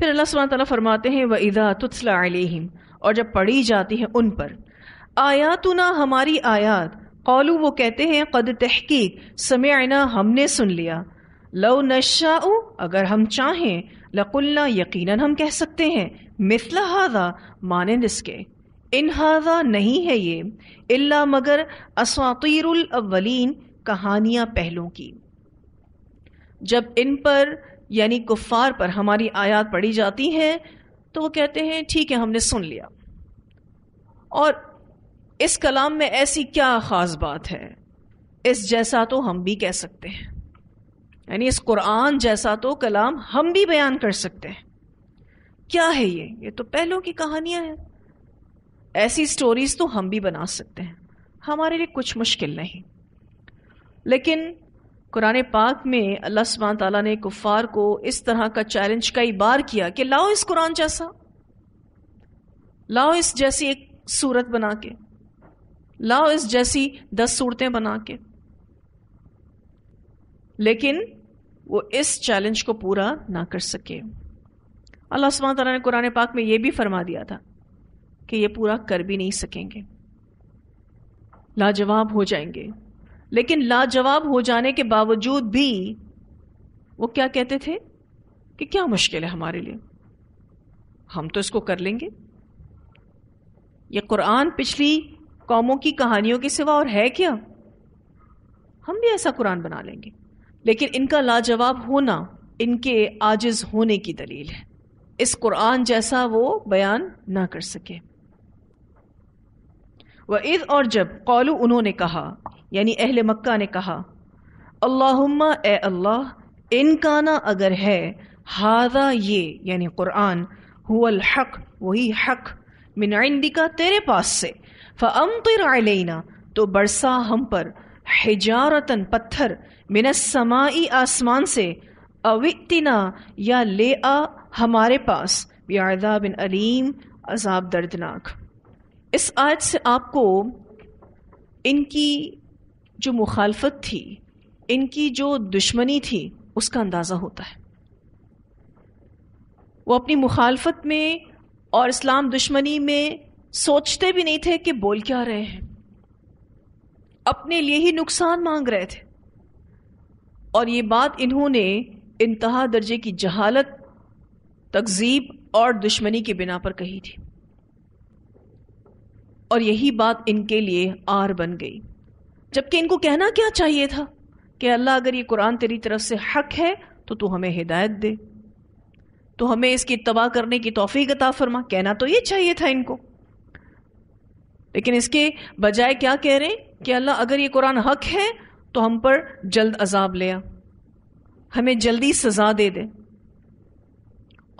फिर अल्लाह सुबह फरमाते हैं व इदा तुतला अलहिम और जब पढ़ी जाती है उन पर ना हमारी आयात कौलू वो कहते हैं कद तहकीक समयना हमने सुन लिया लव नशा अगर हम चाहें लकुल्ला यकीन हम कह सकते हैं मिसला हाजा माने इसके इन हाजा नहीं है ये इल्ला मगर असवातीरुल अवलीन पहलों की जब इन पर यानी कुफ़ार पर हमारी आयात पढ़ी जाती हैं तो वो कहते हैं ठीक है हमने सुन लिया और इस कलाम में ऐसी क्या ख़ास बात है इस जैसा तो हम भी कह सकते हैं यानी इस कुरान जैसा तो कलाम हम भी बयान कर सकते हैं क्या है ये ये तो पहलों की कहानियां हैं ऐसी स्टोरीज तो हम भी बना सकते हैं हमारे लिए कुछ मुश्किल नहीं लेकिन कुरान पाक में अल्लाह सुबहान तला ने कुफ़ार को इस तरह का चैलेंज कई बार किया कि लाओ इस कुरान जैसा लाओ इस जैसी एक सूरत बना के लाओ इस जैसी दस सूरतें बना के लेकिन वो इस चैलेंज को पूरा ना कर सके अल्लाह सुबहान तला ने कुरान पाक में ये भी फरमा दिया था कि ये पूरा कर भी नहीं सकेंगे लाजवाब हो जाएंगे लेकिन लाजवाब हो जाने के बावजूद भी वो क्या कहते थे कि क्या मुश्किल है हमारे लिए हम तो इसको कर लेंगे ये कुरान पिछली कौमों की कहानियों के सिवा और है क्या हम भी ऐसा कुरान बना लेंगे लेकिन इनका लाजवाब होना इनके आजिज होने की दलील है इस कुरान जैसा वो बयान ना कर सके वह इज और जब कौलू उन्होंने कहा यानी अहल मक्का ने कहा अल्लाहुम्मा ए अल्लाह इनकाना अगर है हादा ये यानी कुरान हुअल हक वही हक मिनाइंदिका तेरे पास से फ़मतर आलना तो बरसा हम पर हिजारतन पत्थर मिनसमाई आसमान से अवितना या ले आ हमारे पास बेदा बिन अलीम अजाब दर्दनाक इस आयत से आपको इनकी जो मुखालफत थी इनकी जो दुश्मनी थी उसका अंदाज़ा होता है वो अपनी मुखालफत में और इस्लाम दुश्मनी में सोचते भी नहीं थे कि बोल क्या रहे हैं अपने लिए ही नुकसान मांग रहे थे और ये बात इन्होंने इंतहा दर्जे की जहालत तकजीब और दुश्मनी के बिना पर कही थी और यही बात इनके लिए आर बन गई जबकि इनको कहना क्या चाहिए था कि अल्लाह अगर ये कुरान तेरी तरफ से हक है तो तू हमें हिदायत दे तो हमें इसकी तबाह करने की तोफ़ी अता फरमा कहना तो ये चाहिए था इनको लेकिन इसके बजाय क्या कह रहे हैं कि अल्लाह अगर ये कुरान हक है तो हम पर जल्द अजाब ले आ हमें जल्दी सजा दे दे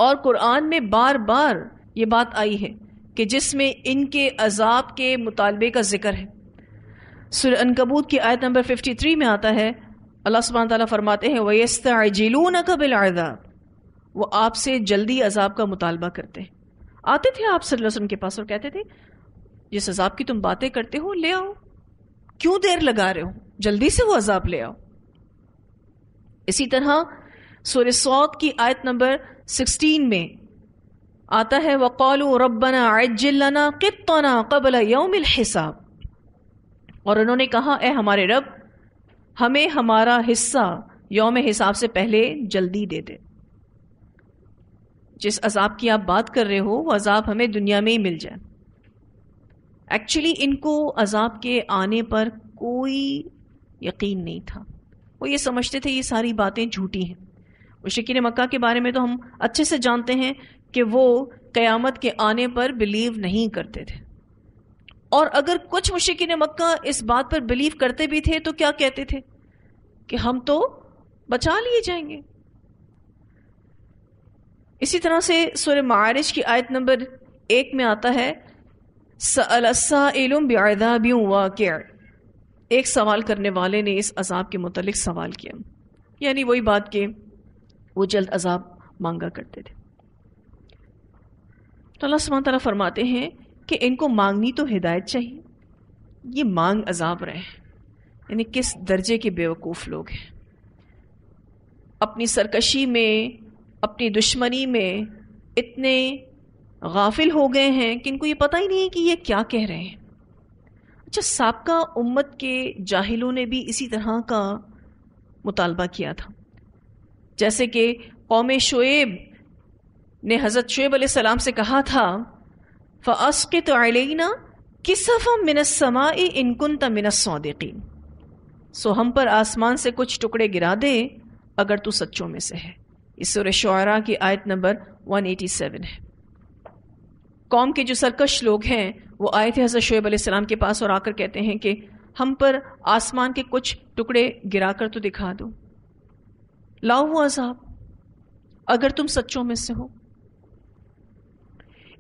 और कुरान में बार बार ये बात आई है कि जिसमें इनके अजाब के मुतालबे का जिक्र है सुर अनकबूत की आयत नंबर फिफ्टी थ्री में आता है अल्लाह सुबहान ताली फरमाते हैं वयस्ताजिलून कबिल आदाब वो आपसे जल्दी अजाब का मुतालबा करते आते थे आप वसल्लम के पास और कहते थे जिस अजाब की तुम बातें करते हो ले आओ क्यों देर लगा रहे हो जल्दी से वो अजाब ले आओ इसी तरह सोर सौत की आयत नंबर सिक्सटीन में आता है वकौल रबना आयजिलना कितना कबल यौमिल हिसाब और उन्होंने कहा ए हमारे रब हमें हमारा हिस्सा योम हिसाब से पहले जल्दी दे दे जिस अजाब की आप बात कर रहे हो वो अजाब हमें दुनिया में ही मिल जाए एक्चुअली इनको अजाब के आने पर कोई यकीन नहीं था वो ये समझते थे ये सारी बातें झूठी हैं मुशिकिन मक्का के बारे में तो हम अच्छे से जानते हैं कि वो क़यामत के आने पर बिलीव नहीं करते थे और अगर कुछ मुश्किन मक्का इस बात पर बिलीव करते भी थे तो क्या कहते थे कि हम तो बचा लिए जाएंगे इसी तरह से सुर मारिश की आयत नंबर एक में आता है एक सवाल करने वाले ने इस अजाब के मुतलिक सवाल किया यानी वही बात के वो जल्द अजाब मांगा करते थे तो अल्लाह सुबह फरमाते हैं कि इनको मांगनी तो हिदायत चाहिए ये मांग अजाब रहे हैं यानी किस दर्जे के बेवकूफ़ लोग हैं अपनी सरकशी में अपनी दुश्मनी में इतने गाफिल हो गए हैं कि इनको ये पता ही नहीं है कि ये क्या कह रहे हैं अच्छा सबका उम्मत के जाहिलों ने भी इसी तरह का मुतालबा किया था जैसे कि कौम शुएब ने हज़रत शुएब सलाम से कहा था फ़स के तो आलना किसफ़ मिनसमा इनकुन तमिनसौदिकीन सो हम पर आसमान से कुछ टुकड़े गिरा दे अगर तू सच्चों में से है इस सुर शुरा की आयत नंबर 187 है कौम के जो सरकश लोग हैं वो आए थे हज़रत शुएब सलाम के पास और आकर कहते हैं कि हम पर आसमान के कुछ टुकड़े गिरा कर तो दिखा दो लाओ वो अजाब अगर तुम सच्चों में से हो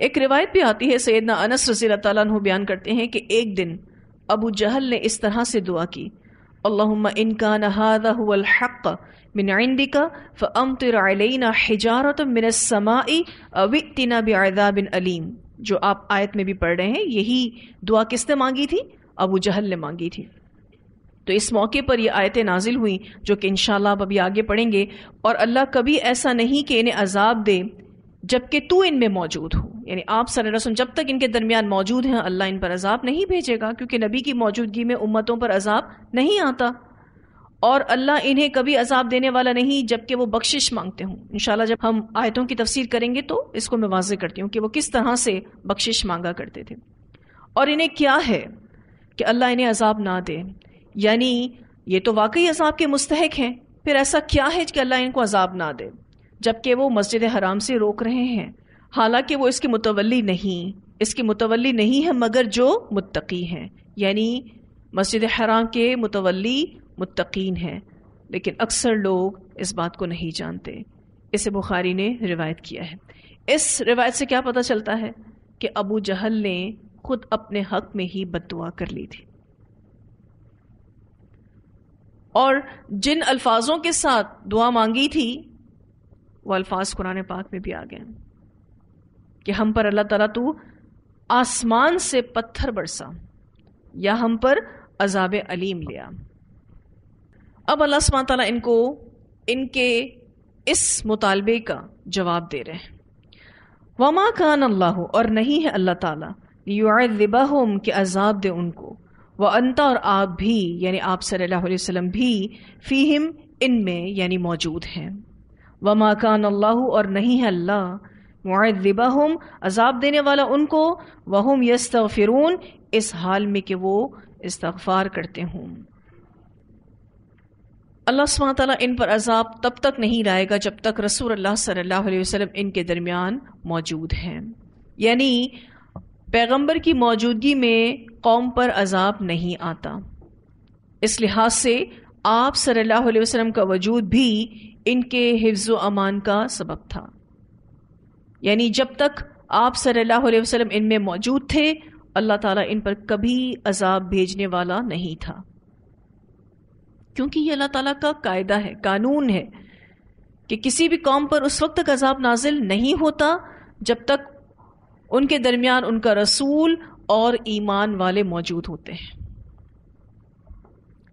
एक रिवायत भी आती है सैदना अनस रसी तु बयान करते हैं कि एक दिन अबू जहल ने इस तरह से दुआ की अल्लाह इनका नहा मिन फ़म हिजारत मिन समाई अविना बदा बिन अलीम जो आप आयत में भी पढ़ रहे हैं यही दुआ किसने मांगी थी अबू जहल ने मांगी थी तो इस मौके पर ये आयतें नाजिल हुई जो कि इन आप अभी आगे पढ़ेंगे और अल्लाह कभी ऐसा नहीं कि इन्हें अजाब दे जबकि तू इनमें मौजूद हो यानी आप सर रसूल जब तक इनके दरमियान मौजूद हैं अल्लाह इन पर अजाब नहीं भेजेगा क्योंकि नबी की मौजूदगी में उम्मतों पर अजाब नहीं आता और अल्लाह इन्हें कभी अजाब देने वाला नहीं जबकि वो बख्शिश मांगते हों इंशाल्लाह जब हम आयतों की तफसीर करेंगे तो इसको मैं वाजे करती हूँ कि वो किस तरह से बख्शिश मांगा करते थे और इन्हें क्या है कि अल्लाह इन्हें अजाब ना दे यानी ये तो वाकई अजाब के मुस्तक हैं फिर ऐसा क्या है कि अल्लाह इनको अजाब ना दे जबकि वो मस्जिद हराम से रोक रहे हैं हालांकि वो इसकी मुतवली नहीं इसकी मुतवली नहीं है मगर जो मुत्तकी हैं यानी मस्जिद हराम के मुतवली मुत्तकीन हैं लेकिन अक्सर लोग इस बात को नहीं जानते इसे बुखारी ने रिवायत किया है इस रिवायत से क्या पता चलता है कि अबू जहल ने खुद अपने हक में ही बददुआ कर ली थी और जिन अल्फाजों के साथ दुआ मांगी थी वो अल्फाज कुरान पाक में भी आ गए कि हम पर अल्लाह ताला तो आसमान से पत्थर बरसा या हम पर अजाब अलीम लिया अब अल्लाह सुबह ताला इनको इनके इस मुतालबे का जवाब दे रहे हैं वमा कान अल्लाह और नहीं है अल्लाह ताला युआबाहम के अजाब दे उनको व अंता और आप भी यानी आप सल्लल्लाहु अलैहि वसल्लम भी फ़ीहिम इनमें यानी मौजूद हैं व माकान अल्लाह और नहीं है अल्लाह मुआदिबा हम अजाब देने वाला उनको वहम यस्तफ़िरून इस हाल में कि वो इस्तफ़ार करते हों अल्लाह सुबह इन पर अजाब तब तक नहीं लाएगा जब तक रसूल अल्लाह सल्लल्लाहु अलैहि वसल्लम इनके दरमियान मौजूद हैं यानी पैगंबर की मौजूदगी में कौम पर अजाब नहीं आता इस लिहाज से आप सल्लल्लाहु अलैहि वसल्लम का वजूद भी इनके हिफ्ज़ अमान का सबब था यानी जब तक आप सल्लल्लाहु अलैहि वसल्लम इनमें मौजूद थे अल्लाह ताला इन पर कभी अजाब भेजने वाला नहीं था क्योंकि ये अल्लाह ताला का कायदा है कानून है कि किसी भी कौम पर उस वक्त तक अजाब नाजिल नहीं होता जब तक उनके दरमियान उनका रसूल और ईमान वाले मौजूद होते हैं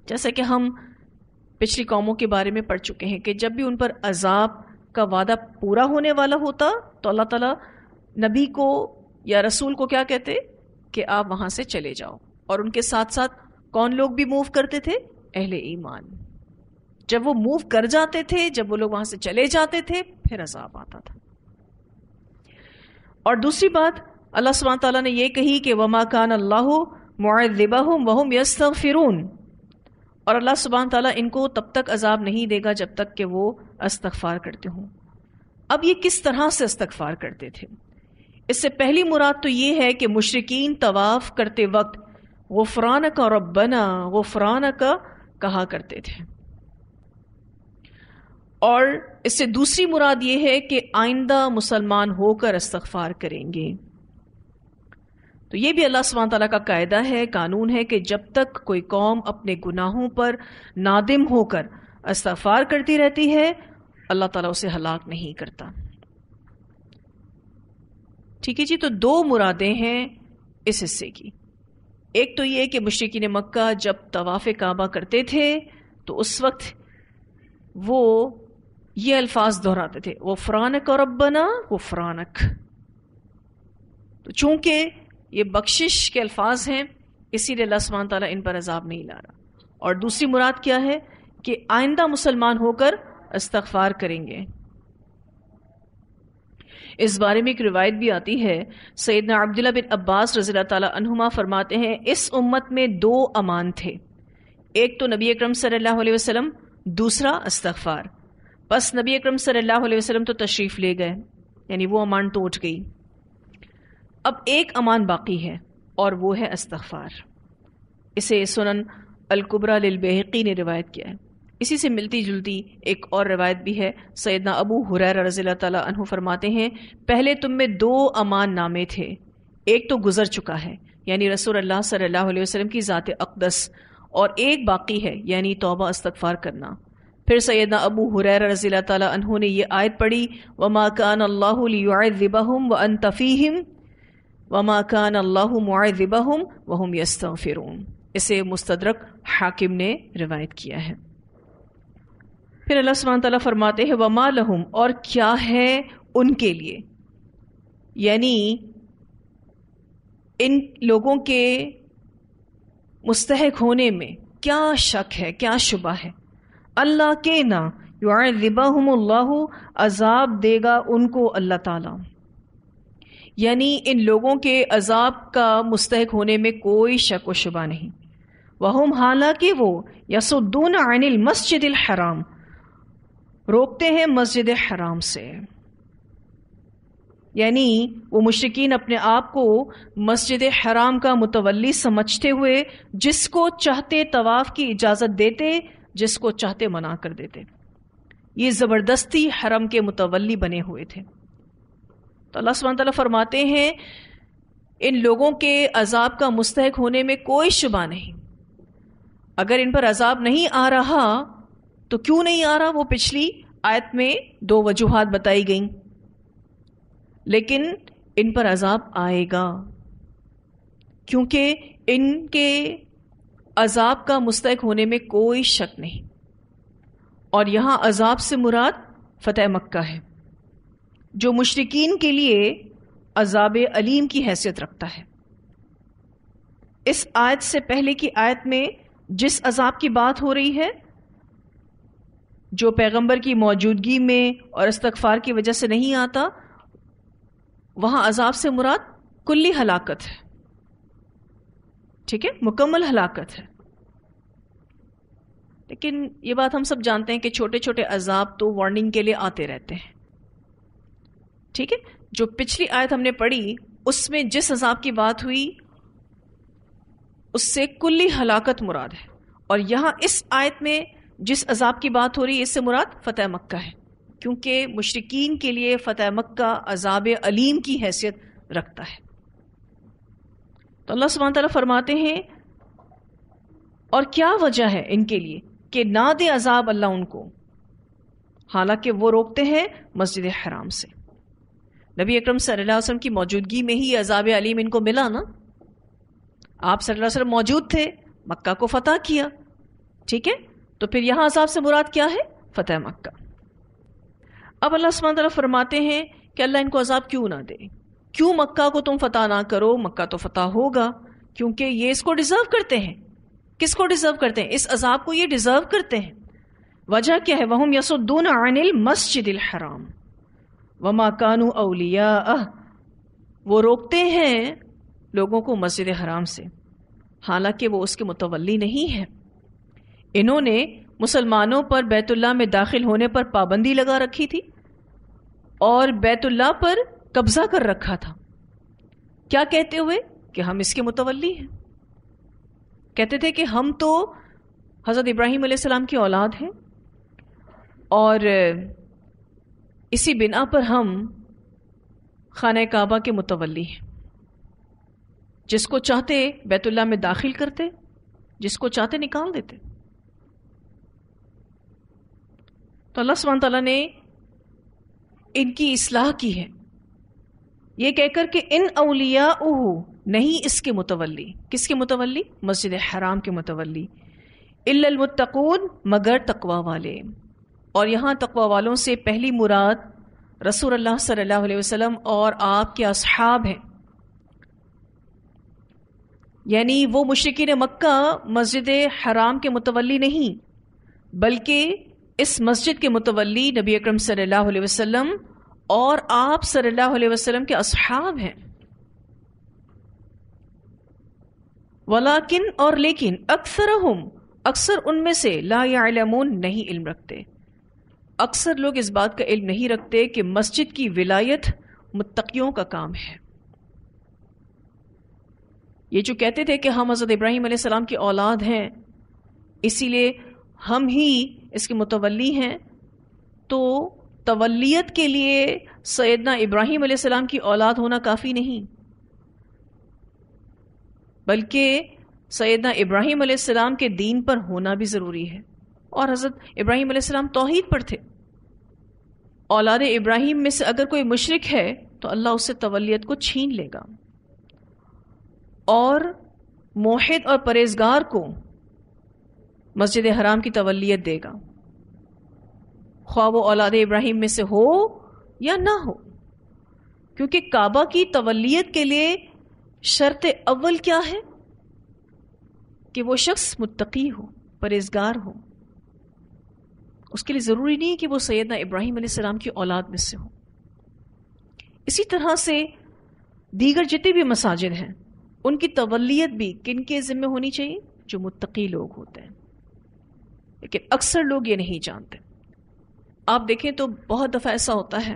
जैसे कि हम पिछली कौमों के बारे में पढ़ चुके हैं कि जब भी उन पर अजाब का वादा पूरा होने वाला होता तो अल्लाह ताला नबी को या रसूल को क्या कहते कि आप वहां से चले जाओ और उनके साथ साथ कौन लोग भी मूव करते थे अहले ईमान जब वो मूव कर जाते थे जब वो लोग वहां से चले जाते थे फिर अजाब आता था और दूसरी बात अल्लाह सुबह ने यह कही कि वमा कान अल्लाह मुआदिबा वहम यस्त और अल्लाह सुबहान तला इनको तब तक अजाब नहीं देगा जब तक कि वो अस्तगफार करते हों अब ये किस तरह से अस्तगफार करते थे इससे पहली मुराद तो ये है कि मुशरकिन तवाफ़ करते वक्त गफरान का रबना गफरान का कहा करते थे और इससे दूसरी मुराद ये है कि आइंदा मुसलमान होकर अस्तगफार करेंगे तो ये भी अल्लाह सुबह का कायदा है कानून है कि जब तक कोई कौम अपने गुनाहों पर नादिम होकर अस्तफार करती रहती है अल्लाह ताला उसे हलाक नहीं करता ठीक है जी तो दो मुरादें हैं इस हिस्से की एक तो ये कि मुश्किन मक्का जब तवाफ़ काबा करते थे तो उस वक्त वो ये अल्फाज दोहराते थे वो फ़रानक और अब्बना वो फ्रानक तो चूंकि ये बख्शिश के अल्फाज हैं इसीलिए अल्लाह सुबहान इन पर अजाब नहीं ला रहा और दूसरी मुराद क्या है कि आइंदा मुसलमान होकर इस्तफार करेंगे इस बारे में एक रिवायत भी आती है सैद सैदना अब्दुल्ला बिन अब्बास रजील तहुमा फरमाते हैं इस उम्मत में दो अमान थे एक तो नबी अक्रम सल्लल्लाहु वसलम दूसरा इस्तगफार बस नबी अक्रम सल्लल्लाहु अलैहि तो तशरीफ़ ले गए यानी वो अमान तो उठ गई अब एक अमान बाकी है और वो है अस्तफार इसे सुनन अलकुबरा लिलबहकी ने रिवायत किया है इसी से मिलती जुलती एक और रिवायत भी है सैदना अबू हुरैर रज़ी तु फरमाते हैं पहले तुम में दो अमान नामे थे एक तो गुजर चुका है यानी रसूल अल्लाह सल्लल्लाहु अलैहि वसल्लम की ज़ात अकदस और एक बाकी है यानी तोबा अस्तफार करना फिर सैदना अबू हुरैर रज़ी तु ने यह आयत पढ़ी व कान अल्लाबहम व अन तफ़ीम वमाकान कान अल्लाह मुआबहम वहम यस्तफ़िरून इसे मुस्तदरक हाकिम ने रिवायत किया है फिर अल्लाह सुबहान ताली फरमाते हैं वमा लहुम और क्या है उनके लिए यानी इन लोगों के मुस्तक होने में क्या शक है क्या शुबा है अल्लाह के ना युआबाहम्ला अजाब देगा उनको अल्लाह ताला यानी इन लोगों के अजाब का मुस्तक होने में कोई शक व शुबा नहीं वहम हालांकि वो यसुद्दून अनिल मस्जिद हराम रोकते हैं मस्जिद हराम से यानी वो मुश्किन अपने आप को मस्जिद हराम का मुतवली समझते हुए जिसको चाहते तवाफ़ की इजाज़त देते जिसको चाहते मना कर देते ये ज़बरदस्ती हरम के मुतवली बने हुए थे तो अल्लाह सुबह फरमाते हैं इन लोगों के अजाब का मुस्तक होने में कोई शुबा नहीं अगर इन पर अजाब नहीं आ रहा तो क्यों नहीं आ रहा वो पिछली आयत में दो वजूहत बताई गई लेकिन इन पर अजाब आएगा क्योंकि इनके अजाब का मुस्तक होने में कोई शक नहीं और यहाँ अजाब से मुराद फतेह मक्का है जो मुशरकिन के लिए अजाब अलीम की हैसियत रखता है इस आयत से पहले की आयत में जिस अजाब की बात हो रही है जो पैगंबर की मौजूदगी में और इस्तफार की वजह से नहीं आता वहां अजाब से मुराद कुल्ली हलाकत है ठीक है मुकम्मल हलाकत है लेकिन ये बात हम सब जानते हैं कि छोटे छोटे अजाब तो वार्निंग के लिए आते रहते हैं ठीक है जो पिछली आयत हमने पढ़ी उसमें जिस अजाब की बात हुई उससे कुल्ली हलाकत मुराद है और यहां इस आयत में जिस अजाब की बात हो रही है इससे मुराद फतेह मक्का है क्योंकि मुशरकिन के लिए फतेह मक्का अजाब अलीम की हैसियत रखता है तो अल्लाह सुबह तला फरमाते हैं और क्या वजह है इनके लिए कि ना दे अजाब अल्लाह उनको हालांकि वो रोकते हैं मस्जिद हराम से नबी अक्रम सल्लल्लाहु की मौजूदगी में ही अजाब अलीम इनको मिला ना आप सल्लल्लाहु अलैहि वसल्लम मौजूद थे मक्का को फतह किया ठीक है तो फिर यहां अजाब से मुराद क्या है फतह मक्का अब अल्लाह सुबह फरमाते हैं कि अल्लाह इनको अजाब क्यों ना दे क्यों मक्का को तुम फतह ना करो मक्का तो फतेह होगा क्योंकि ये इसको डिजर्व करते हैं किसको डिजर्व करते हैं इस अजाब को ये डिजर्व करते हैं वजह क्या है वह यसुद्दून अनिल मस्जिद हराम व माकानु अलिया वो रोकते हैं लोगों को मस्जिद हराम से हालांकि वो उसके मुतवली नहीं है इन्होंने मुसलमानों पर बैतुल्ला में दाखिल होने पर पाबंदी लगा रखी थी और बैतुल्ला पर कब्जा कर रखा था क्या कहते हुए कि हम इसके मुतवली हैं कहते थे कि हम तो हज़रत इब्राहिम सलाम की औलाद हैं और इसी बिना पर हम खान काबा के मुतवली हैं जिसको चाहते बैतुल्ला में दाखिल करते जिसको चाहते निकाल देते तो अल्लाह सुबह तला ने इनकी इसलाह की है ये कहकर के इन अलिया ओह नहीं इसके मुतवली किसके मुतवली मस्जिद हराम के मुतवली इल्लमुत्तकून मगर तकवा वाले और यहाँ तकवा वालों से पहली मुराद रसूल अल्लाह सल्लल्लाहु अलैहि वसल्लम और आपके असहाब हैं यानी वो मुश्किन मक्का मस्जिद हराम के मुतवली नहीं बल्कि इस मस्जिद के मुतवली नबी अकरम सल्लल्लाहु अलैहि वसल्लम और आप सल्लल्लाहु अलैहि वसल्लम के असहाब हैं वलाकिन और लेकिन अक्सर हम अक्सर उनमें से ला यालमून नहीं इल्म रखते अक्सर लोग इस बात का इल्म नहीं रखते कि मस्जिद की विलायत मुत्तकियों का काम है ये जो कहते थे कि हम हज़रत इब्राहिम सलाम की औलाद हैं इसीलिए हम ही इसके मुतवली हैं तो तवलीत के लिए सैदना इब्राहिम सलाम की औलाद होना काफ़ी नहीं बल्कि सैदना इब्राहिम सलाम के दीन पर होना भी ज़रूरी है और हज़रत इब्राहिम सलाम तोहहीद पर थे औलाद इब्राहिम में से अगर कोई मुशरक है तो अल्लाह उससे तवलीत को छीन लेगा और मोहित और परहेजगार को मस्जिद हराम की तवलीत देगा ख्वा वो औलाद इब्राहिम में से हो या ना हो क्योंकि काबा की तवलीत के लिए शर्त अव्वल क्या है कि वो शख्स मुत्तकी हो परहेजगार हो उसके लिए ज़रूरी नहीं है कि वो सैदना इब्राहिम सलाम की औलाद में से हो इसी तरह से दीगर जितने भी मसाजिद हैं उनकी तवलीत भी किन के ज़िम्मे होनी चाहिए जो मुतकी लोग होते हैं लेकिन अक्सर लोग ये नहीं जानते आप देखें तो बहुत दफ़ा ऐसा होता है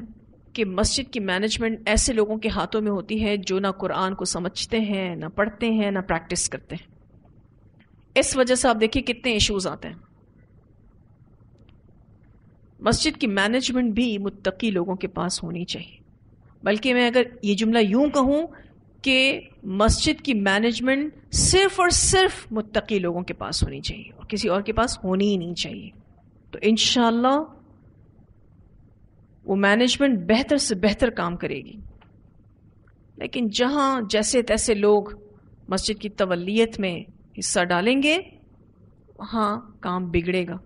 कि मस्जिद की मैनेजमेंट ऐसे लोगों के हाथों में होती है जो ना कुरान को समझते हैं ना पढ़ते हैं ना प्रैक्टिस करते हैं इस वजह से आप देखिए कितने इश्यूज आते हैं मस्जिद की मैनेजमेंट भी मुत्तकी लोगों के पास होनी चाहिए बल्कि मैं अगर ये जुमला यूं कहूँ कि मस्जिद की मैनेजमेंट सिर्फ और सिर्फ मुत्तकी लोगों के पास होनी चाहिए और किसी और के पास होनी ही नहीं चाहिए तो इन वो मैनेजमेंट बेहतर से बेहतर काम करेगी लेकिन जहाँ जैसे तैसे लोग मस्जिद की तवलीत में हिस्सा डालेंगे वहाँ काम बिगड़ेगा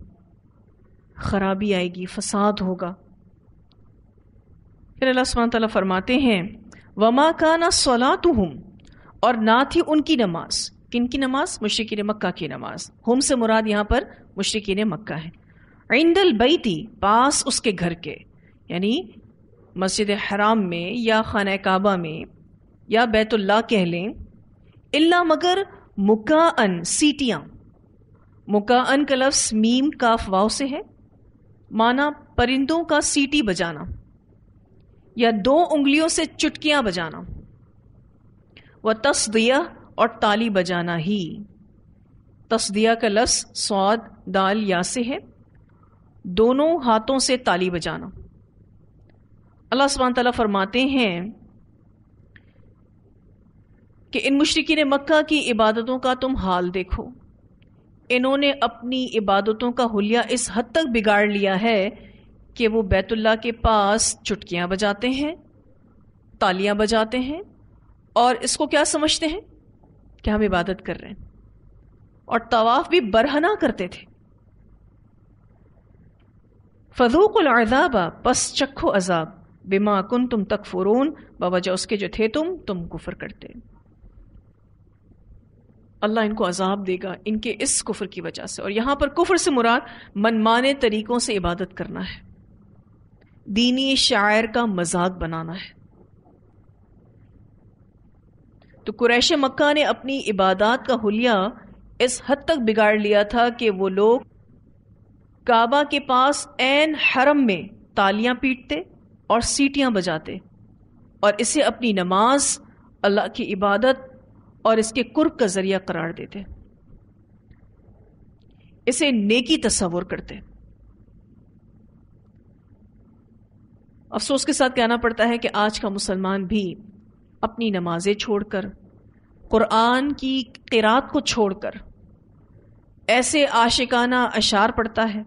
खराबी आएगी फसाद होगा फिर अल्लाह सुबह ताली फरमाते हैं वमा का ना सला और ना थी उनकी नमाज किन की नमाज मशरकिन मक्का की नमाज हम से मुराद यहाँ पर मशरकिन मक्का है इंदल बैती पास उसके घर के यानी मस्जिद हराम में या खान काबा में या बैतुल्ला कह लें इल्ला मगर मुकान सीटियाँ मुकान का लफ्स मीम काफ वाव से है माना परिंदों का सीटी बजाना या दो उंगलियों से चुटकियां बजाना व तस्दिया और ताली बजाना ही तस्दिया का लस स्वाद दाल या से है दोनों हाथों से ताली बजाना अल्लाह सुबहान तला फरमाते हैं कि इन ने मक्का की इबादतों का तुम हाल देखो इन्होंने अपनी इबादतों का हुलिया इस हद तक बिगाड़ लिया है कि वो बैतुल्ला के पास चुटकियाँ बजाते हैं तालियां बजाते हैं और इसको क्या समझते हैं कि हम इबादत कर रहे हैं और तवाफ भी बरहना करते थे फजूक अजाबा पस चखो अजाब बिमा कुन तुम तक फ़ुरून बाबा जो उसके जो थे तुम तुम कुफर करते अल्लाह इनको अजाब देगा इनके इस कुफर की वजह से और यहां पर कुफर से मुराद मनमाने तरीक़ों से इबादत करना है दीनी शायर का मजाक बनाना है तो कुरैश मक्का ने अपनी इबादत का हुलिया इस हद तक बिगाड़ लिया था कि वो लोग काबा के पास एन हरम में तालियां पीटते और सीटियां बजाते और इसे अपनी नमाज अल्लाह की इबादत और इसके कुर्ब का जरिया करार देते इसे नेकी तस्वुर करते अफसोस के साथ कहना पड़ता है कि आज का मुसलमान भी अपनी नमाजें छोड़कर कुरान की किरात को छोड़कर ऐसे आशिकाना अशार पढ़ता है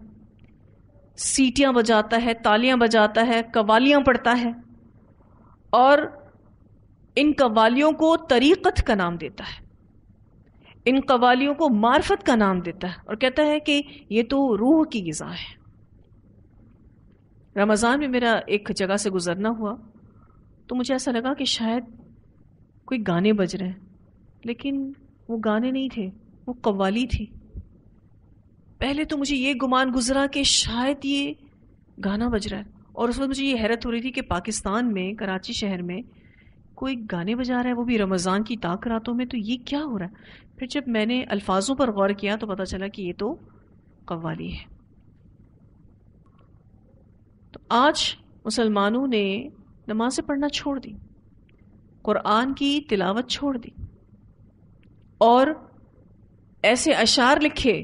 सीटियां बजाता है तालियां बजाता है कवालियां पढ़ता है और इन कवालियों को तरीक़त का नाम देता है इन कवालियों को मार्फत का नाम देता है और कहता है कि ये तो रूह की गज़ा है रमज़ान में मेरा एक जगह से गुज़रना हुआ तो मुझे ऐसा लगा कि शायद कोई गाने बज रहे हैं लेकिन वो गाने नहीं थे वो कव्वाली थी पहले तो मुझे ये गुमान गुजरा कि शायद ये गाना बज रहा है और उस वक्त मुझे ये हैरत हो रही थी कि पाकिस्तान में कराची शहर में कोई गाने बजा रहा है वो भी रमज़ान की ताक रातों में तो ये क्या हो रहा है फिर जब मैंने अल्फाजों पर गौर किया तो पता चला कि ये तो कव्वाली है तो आज मुसलमानों ने नमाज़ें पढ़ना छोड़ दी कुरान की तिलावत छोड़ दी और ऐसे अशार लिखे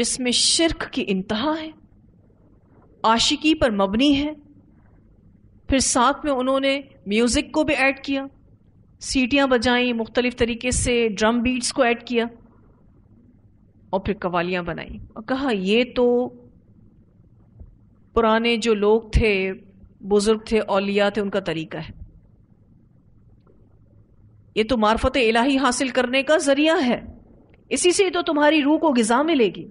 जिसमें शिरक की इंतहा है आशिकी पर मबनी है फिर साथ में उन्होंने म्यूज़िक को भी ऐड किया सीटियां बजाई मुख्तलिफ़ तरीके से ड्रम बीट्स को ऐड किया और फिर कवालियां बनाई और कहा ये तो पुराने जो लोग थे बुज़ुर्ग थे औलिया थे उनका तरीका है ये तो मार्फत इलाही हासिल करने का ज़रिया है इसी से तो तुम्हारी रूह को गिजा मिलेगी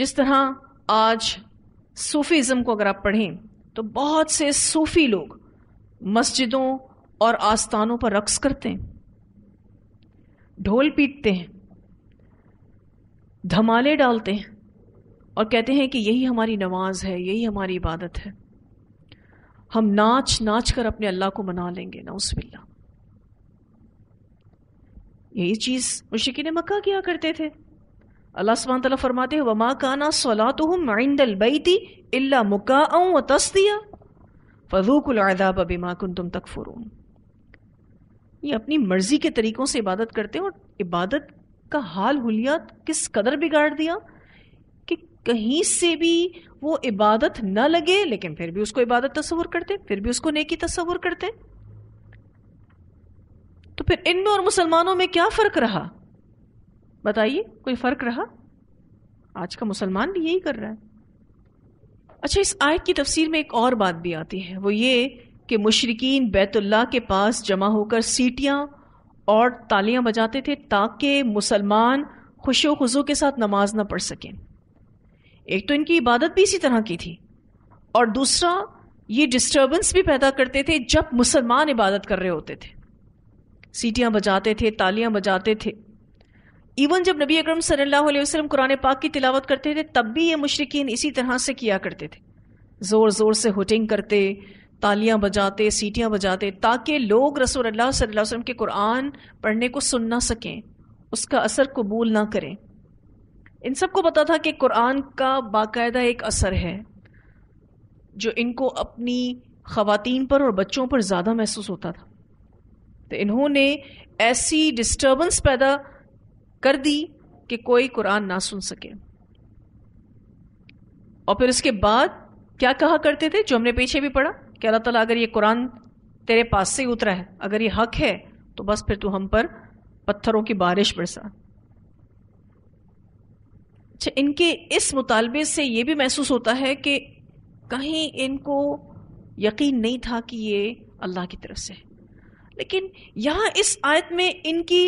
जिस तरह आज सूफीज्म को अगर आप पढ़ें तो बहुत से सूफी लोग मस्जिदों और आस्थानों पर रक्स करते हैं ढोल पीटते हैं धमाले डालते हैं और कहते हैं कि यही हमारी नमाज है यही हमारी इबादत है हम नाच नाच कर अपने अल्लाह को मना लेंगे बिल्ला यही चीज मुशिकिन मक्का किया करते थे अल्लाह सुबह फरमाते हैं वमा काना सोला तो माइंडल बैती अल्ला मुका तस्तिया फ़रूकुलदाब बिमा कन तुम तक फ़रून ये अपनी मर्जी के तरीकों से इबादत करते हैं और इबादत का हाल हुलिया किस कदर बिगाड़ दिया कि कहीं से भी वो इबादत न लगे लेकिन फिर भी उसको इबादत तस्वुर करते फिर भी उसको नेकी तस्वुर करते तो फिर इनमें और मुसलमानों में क्या फ़र्क रहा बताइए कोई फर्क रहा आज का मुसलमान भी यही कर रहा है अच्छा इस आयत की तफसीर में एक और बात भी आती है वो ये कि मुशरकिन बैतुल्ला के पास जमा होकर सीटियाँ और तालियां बजाते थे ताकि मुसलमान खुशो खुशो के साथ नमाज ना पढ़ सकें एक तो इनकी इबादत भी इसी तरह की थी और दूसरा ये डिस्टर्बेंस भी पैदा करते थे जब मुसलमान इबादत कर रहे होते थे सीटियां बजाते थे तालियां बजाते थे इवन जब नबी अकरम सल्लल्लाहु अलैहि वसल्लम कुरान पाक की तिलावत करते थे तब भी ये मुशरकिन इसी तरह से किया करते थे ज़ोर ज़ोर से हुटिंग करते तालियां बजाते सीटियां बजाते ताकि लोग रसूल अल्लाह सल्लल्लाहु अलैहि वसल्लम के कुरान पढ़ने को सुन ना सकें उसका असर कबूल ना करें इन सबको पता था कि कुरान का बाकायदा एक असर है जो इनको अपनी ख़वातीन पर और बच्चों पर ज़्यादा महसूस होता था तो इन्होंने ऐसी डिस्टर्बेंस पैदा कर दी कि कोई कुरान ना सुन सके और फिर उसके बाद क्या कहा करते थे जो हमने पीछे भी पढ़ा कि अल्लाह तला अगर ये कुरान तेरे पास से उतरा है अगर ये हक है तो बस फिर तू हम पर पत्थरों की बारिश बरसा अच्छा इनके इस मुतालबे से ये भी महसूस होता है कि कहीं इनको यकीन नहीं था कि ये अल्लाह की तरफ से है लेकिन यहाँ इस आयत में इनकी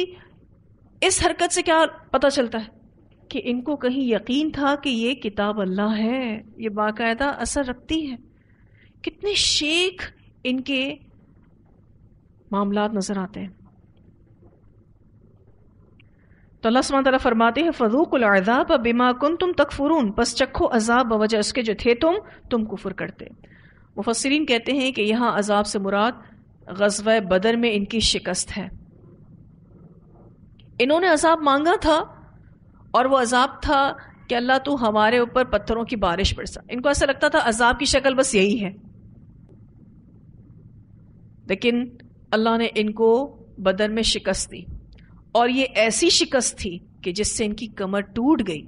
इस हरकत से क्या पता चलता है कि इनको कहीं यकीन था कि ये किताब अल्लाह है ये बाकायदा असर रखती है कितने शेख इनके मामला नजर आते हैं तो अल्लाह फरमाते हैं फजूक अजाब बिमा कुन तुम तकफुरून बस चखो अजाब बवजह उसके जो थे तुम तुम कुफुर करते मुफसरीन कहते हैं कि यहां अजाब से मुराद गजब बदर में इनकी शिकस्त है इन्होंने अजाब मांगा था और वो अजाब था कि अल्लाह तू हमारे ऊपर पत्थरों की बारिश बरसा इनको ऐसा लगता था अजाब की शक्ल बस यही है लेकिन अल्लाह ने इनको बदन में शिकस्त दी और ये ऐसी शिकस्त थी कि जिससे इनकी कमर टूट गई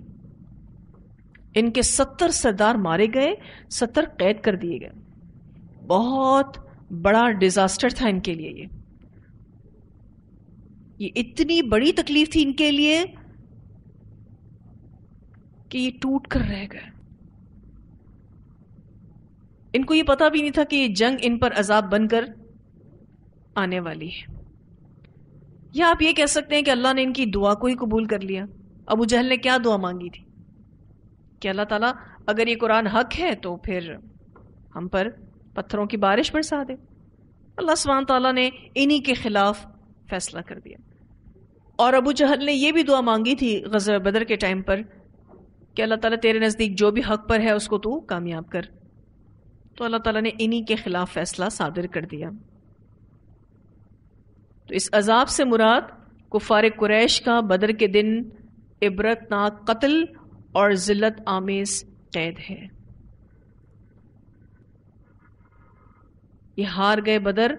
इनके सत्तर सरदार मारे गए सत्तर कैद कर दिए गए बहुत बड़ा डिजास्टर था इनके लिए ये ये इतनी बड़ी तकलीफ थी इनके लिए कि ये टूट कर रह गए इनको ये पता भी नहीं था कि ये जंग इन पर अजाब बनकर आने वाली है या आप ये कह सकते हैं कि अल्लाह ने इनकी दुआ को ही कबूल कर लिया अबू जहल ने क्या दुआ मांगी थी कि अल्लाह ताला अगर ये कुरान हक है तो फिर हम पर पत्थरों की बारिश बरसा दे अल्लाह स्वान ने इन्हीं के खिलाफ फैसला कर दिया और अबू जहल ने यह भी दुआ मांगी थी गजब बदर के टाइम पर कि अल्लाह ताला तेरे नज़दीक जो भी हक पर है उसको तू कामयाब कर तो अल्लाह ताला ने इन्हीं के खिलाफ फैसला सादिर कर दिया तो इस अजाब से मुराद कुफार कुरैश का बदर के दिन इबरतनाक कत्ल और जिल्लत आमेज कैद है ये हार गए बदर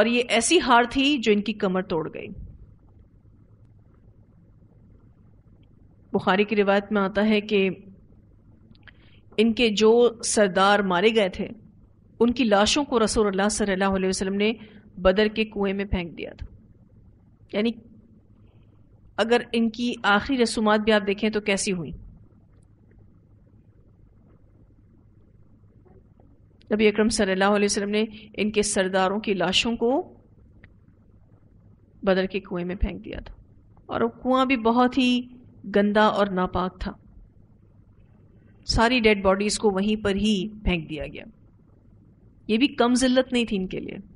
और ये ऐसी हार थी जो इनकी कमर तोड़ गई बुखारी की रिवायत में आता है कि इनके जो सरदार मारे गए थे उनकी लाशों को रसूल सल्लल्लाहु अलैहि वसल्लम ने बदर के कुएं में फेंक दिया था यानी अगर इनकी आखिरी रसूमात भी आप देखें तो कैसी हुई नबी अकरम सल्लल्लाहु अलैहि वसल्लम ने इनके सरदारों की लाशों को बदर के कुएं में फेंक दिया था और वो कुआं भी बहुत ही गंदा और नापाक था सारी डेड बॉडीज को वहीं पर ही फेंक दिया गया ये भी कम जिल्लत नहीं थी इनके लिए